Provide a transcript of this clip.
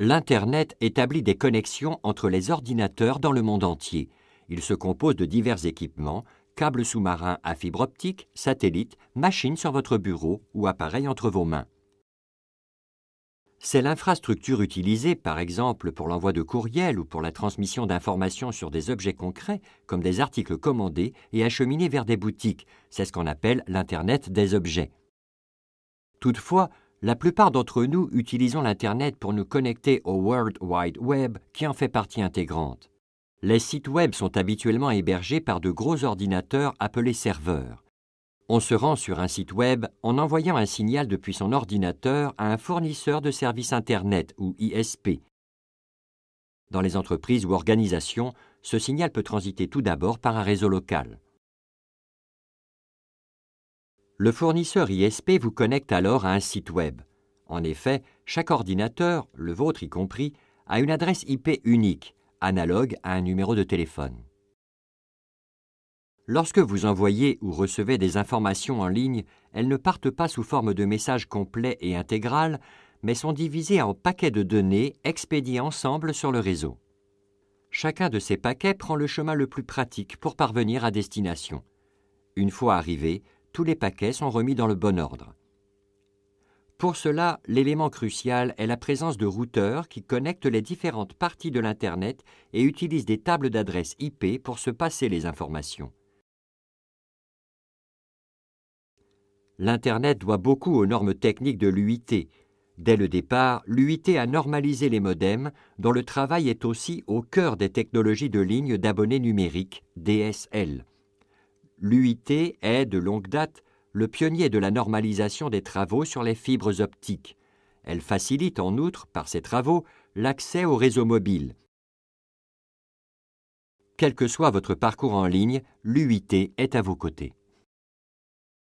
L'Internet établit des connexions entre les ordinateurs dans le monde entier. Il se compose de divers équipements, câbles sous-marins à fibre optique, satellites, machines sur votre bureau ou appareils entre vos mains. C'est l'infrastructure utilisée, par exemple, pour l'envoi de courriels ou pour la transmission d'informations sur des objets concrets, comme des articles commandés et acheminés vers des boutiques. C'est ce qu'on appelle l'Internet des objets. Toutefois, la plupart d'entre nous utilisons l'Internet pour nous connecter au World Wide Web qui en fait partie intégrante. Les sites web sont habituellement hébergés par de gros ordinateurs appelés serveurs. On se rend sur un site web en envoyant un signal depuis son ordinateur à un fournisseur de services Internet ou ISP. Dans les entreprises ou organisations, ce signal peut transiter tout d'abord par un réseau local. Le fournisseur ISP vous connecte alors à un site web. En effet, chaque ordinateur, le vôtre y compris, a une adresse IP unique, analogue à un numéro de téléphone. Lorsque vous envoyez ou recevez des informations en ligne, elles ne partent pas sous forme de messages complet et intégral, mais sont divisées en paquets de données expédiés ensemble sur le réseau. Chacun de ces paquets prend le chemin le plus pratique pour parvenir à destination. Une fois arrivé, tous les paquets sont remis dans le bon ordre. Pour cela, l'élément crucial est la présence de routeurs qui connectent les différentes parties de l'Internet et utilisent des tables d'adresses IP pour se passer les informations. L'Internet doit beaucoup aux normes techniques de l'UIT. Dès le départ, l'UIT a normalisé les modems, dont le travail est aussi au cœur des technologies de ligne d'abonnés numériques, DSL l'UIT est, de longue date, le pionnier de la normalisation des travaux sur les fibres optiques. Elle facilite en outre, par ses travaux, l'accès au réseau mobile. Quel que soit votre parcours en ligne, l'UIT est à vos côtés.